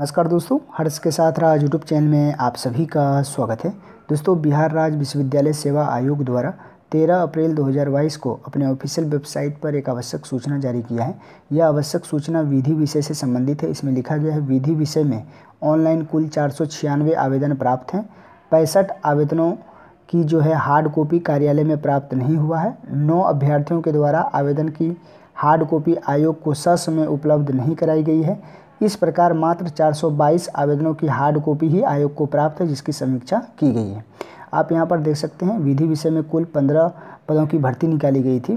नमस्कार दोस्तों हर्ष के साथ राज यूट्यूब चैनल में आप सभी का स्वागत है दोस्तों बिहार राज्य विश्वविद्यालय सेवा आयोग द्वारा 13 अप्रैल 2022 को अपने ऑफिशियल वेबसाइट पर एक आवश्यक सूचना जारी किया है यह आवश्यक सूचना विधि विषय से संबंधित है इसमें लिखा गया है विधि विषय में ऑनलाइन कुल चार आवेदन प्राप्त हैं पैंसठ आवेदनों की जो है हार्ड कॉपी कार्यालय में प्राप्त नहीं हुआ है नौ अभ्यर्थियों के द्वारा आवेदन की हार्ड कॉपी आयोग को में उपलब्ध नहीं कराई गई है इस प्रकार मात्र 422 आवेदनों की हार्ड कॉपी ही आयोग को प्राप्त है जिसकी समीक्षा की गई है आप यहाँ पर देख सकते हैं विधि विषय में कुल पंद्रह पदों की भर्ती निकाली गई थी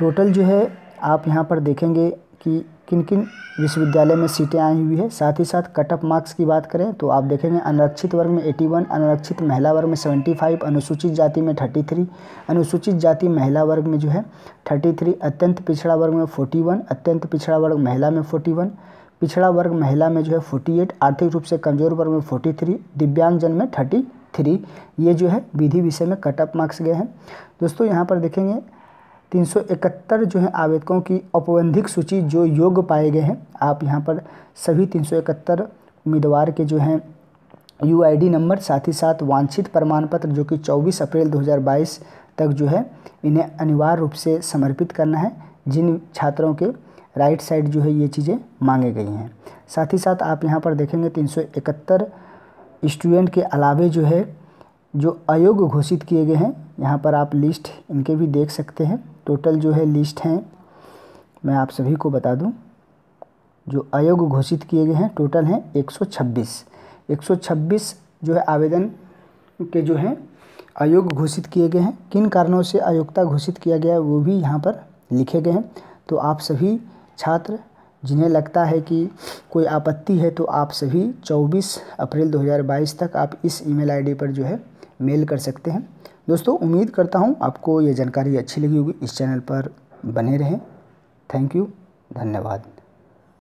टोटल जो है आप यहाँ पर देखेंगे कि किन किन विश्वविद्यालय में सीटें आई हुई है साथ ही साथ कट ऑफ मार्क्स की बात करें तो आप देखेंगे अनरक्षित वर्ग में एटी वन अनरक्षित महिला वर्ग में सेवेंटी फाइव अनुसूचित जाति में थर्टी थ्री अनुसूचित जाति महिला वर्ग में जो है थर्टी थ्री अत्यंत पिछड़ा वर्ग में फोर्टी वन अत्यंत पिछड़ा वर्ग महिला में फोर्टी वन पिछड़ा वर्ग महिला में जो है फोर्टी एट आर्थिक रूप से कमजोर वर्ग में फोर्टी थ्री दिव्यांगजन में थर्टी थ्री ये जो है विधि विषय में कट ऑफ मार्क्स गए हैं दोस्तों यहाँ पर देखेंगे 371 जो है आवेदकों की औपबंधिक सूची जो योग्य पाए गए हैं आप यहाँ पर सभी 371 उम्मीदवार के जो हैं यूआईडी नंबर साथ ही साथ वांछित प्रमाण पत्र जो कि 24 अप्रैल 2022 तक जो है इन्हें अनिवार्य रूप से समर्पित करना है जिन छात्रों के राइट साइड जो है ये चीज़ें मांगे गई हैं साथ ही साथ आप यहाँ पर देखेंगे इकहत्तर स्टूडेंट के अलावे जो है जो अयोग्य घोषित किए गए हैं यहाँ पर आप लिस्ट इनके भी देख सकते हैं टोटल जो है लिस्ट हैं मैं आप सभी को बता दूं जो अयोग्य घोषित किए गए हैं टोटल हैं 126 126 जो है आवेदन के जो हैं अयोग्य घोषित किए गए हैं किन कारणों से अयोग्यता घोषित किया गया है वो भी यहाँ पर लिखे गए हैं तो आप सभी छात्र जिन्हें लगता है कि कोई आपत्ति है तो आप सभी 24 अप्रैल 2022 तक आप इस ईमेल आईडी पर जो है मेल कर सकते हैं दोस्तों उम्मीद करता हूँ आपको ये जानकारी अच्छी लगी होगी इस चैनल पर बने रहें थैंक यू धन्यवाद